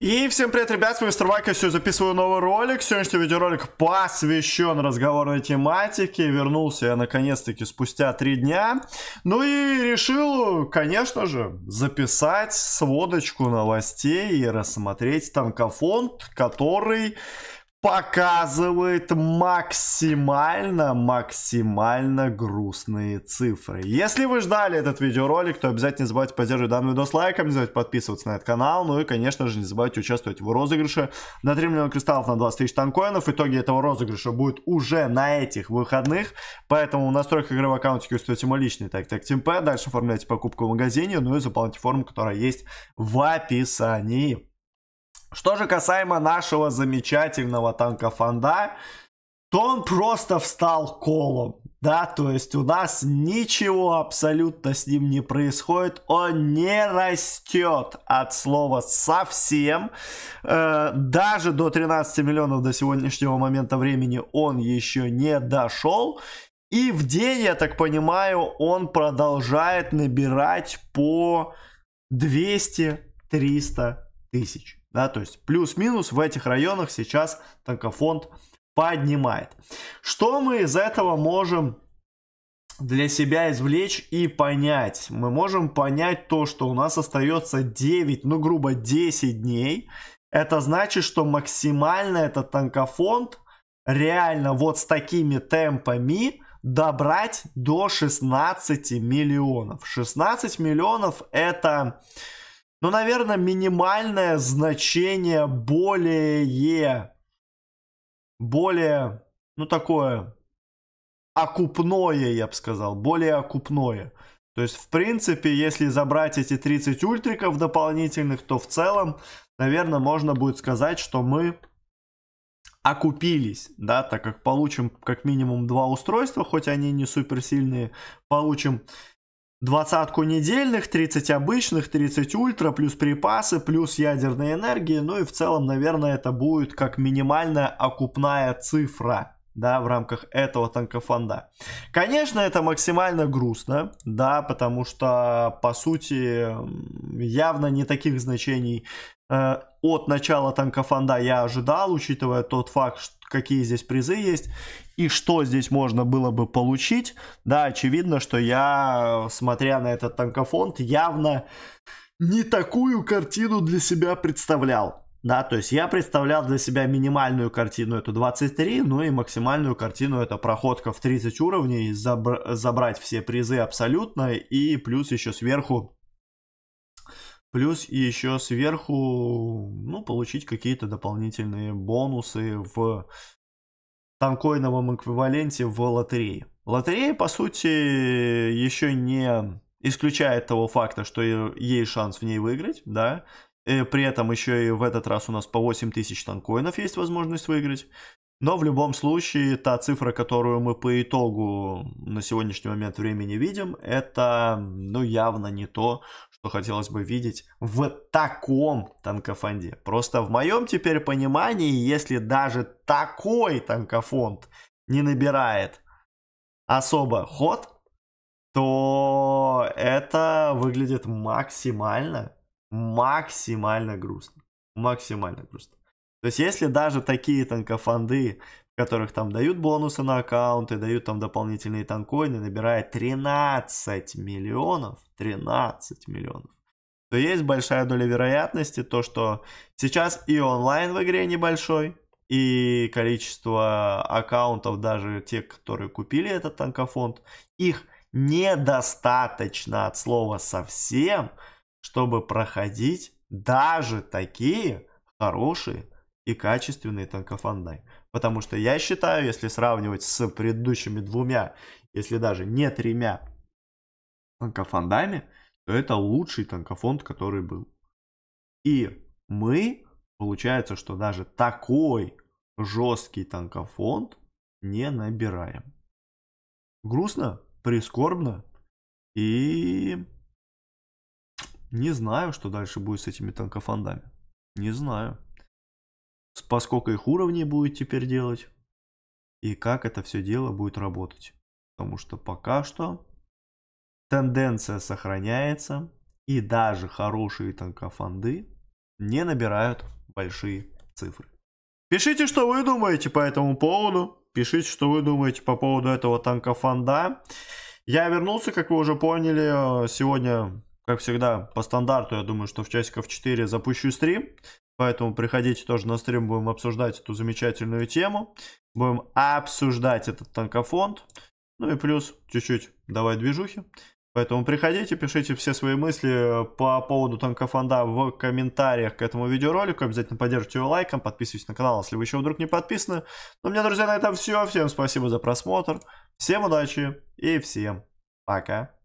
И всем привет, ребят, с вами Мистер Вайк, я все записываю новый ролик. Сегодняшний видеоролик посвящен разговорной тематике. Вернулся я наконец-таки спустя три дня. Ну и решил, конечно же, записать сводочку новостей и рассмотреть танкофонд, который показывает максимально, максимально грустные цифры. Если вы ждали этот видеоролик, то обязательно не забывайте поддерживать данный видос лайком, не забывайте подписываться на этот канал, ну и, конечно же, не забывайте участвовать в розыгрыше на 3 миллиона кристаллов на 20 тысяч танкоинов. итоге этого розыгрыша будет уже на этих выходных, поэтому в настройках игры в аккаунте установите мой личный так так Тимп, дальше оформляйте покупку в магазине, ну и заполните форму, которая есть в описании. Что же касаемо нашего замечательного танка Фанда, то он просто встал колом. Да, то есть у нас ничего абсолютно с ним не происходит. Он не растет от слова совсем. Э, даже до 13 миллионов до сегодняшнего момента времени он еще не дошел. И в день, я так понимаю, он продолжает набирать по 200-300 тысяч. Да, то есть плюс-минус в этих районах сейчас танкофонд поднимает. Что мы из этого можем для себя извлечь и понять? Мы можем понять то, что у нас остается 9, ну грубо 10 дней. Это значит, что максимально этот танкофонд реально вот с такими темпами добрать до 16 миллионов. 16 миллионов это ну, наверное, минимальное значение более, более, ну, такое окупное, я бы сказал, более окупное. То есть, в принципе, если забрать эти 30 ультриков дополнительных, то в целом, наверное, можно будет сказать, что мы окупились, да, так как получим как минимум два устройства, хоть они не суперсильные, получим Двадцатку недельных, 30 обычных, 30 ультра, плюс припасы, плюс ядерной энергии. Ну и в целом, наверное, это будет как минимальная окупная цифра да, в рамках этого танкофонда. Конечно, это максимально грустно, да, потому что, по сути, явно не таких значений э, от начала танкофонда я ожидал, учитывая тот факт, что какие здесь призы есть и что здесь можно было бы получить. Да, очевидно, что я, смотря на этот танкофонд, явно не такую картину для себя представлял. Да, то есть я представлял для себя минимальную картину это 23, ну и максимальную картину это проходка в 30 уровней, забр- забрать все призы абсолютно и плюс еще сверху Плюс еще сверху, ну, получить какие-то дополнительные бонусы в танкоиновом эквиваленте в лотерее. Лотерея, по сути, еще не исключает того факта, что ей шанс в ней выиграть, да, Э, при этом еще и в этот раз у нас по 8 тысяч танкоинов есть возможность выиграть. Но в любом случае, та цифра, которую мы по итогу на сегодняшний момент времени видим, это ну, явно не то, что хотелось бы видеть в таком танкофонде. Просто в моем теперь понимании, если даже такой танкофонд не набирает особо ход, то это выглядит максимально максимально грустно. Максимально грустно. То есть, если даже такие танкофонды, в которых там дают бонусы на аккаунты, дают там дополнительные танкоины, набирает 13 миллионов, 13 миллионов, то есть большая доля вероятности то, что сейчас и онлайн в игре небольшой, и количество аккаунтов, даже те, которые купили этот танкофонд, их недостаточно от слова совсем, чтобы проходить даже такие хорошие и качественные танкофанды. Потому что я считаю, если сравнивать с предыдущими двумя, если даже не тремя танкофандами, то это лучший танкофонд, который был. И мы, получается, что даже такой жесткий танкофонд не набираем. Грустно, прискорбно и не знаю, что дальше будет с этими танкофондами. Не знаю. Поскольку их уровней будет теперь делать. И как это все дело будет работать. Потому что пока что тенденция сохраняется. И даже хорошие танкофонды не набирают большие цифры. Пишите, что вы думаете по этому поводу. Пишите, что вы думаете по поводу этого танкофонда. Я вернулся, как вы уже поняли, э, сегодня как всегда, по стандарту, я думаю, что в часиков 4 запущу стрим. Поэтому приходите тоже на стрим, будем обсуждать эту замечательную тему. Будем обсуждать этот танкофонд. Ну и плюс чуть-чуть давай движухи. Поэтому приходите, пишите все свои мысли э, по поводу танкофонда в комментариях к этому видеоролику. Обязательно поддержите его лайком, подписывайтесь на канал, если вы еще вдруг не подписаны. Ну, у меня, друзья, на этом все. Всем спасибо за просмотр. Всем удачи и всем пока.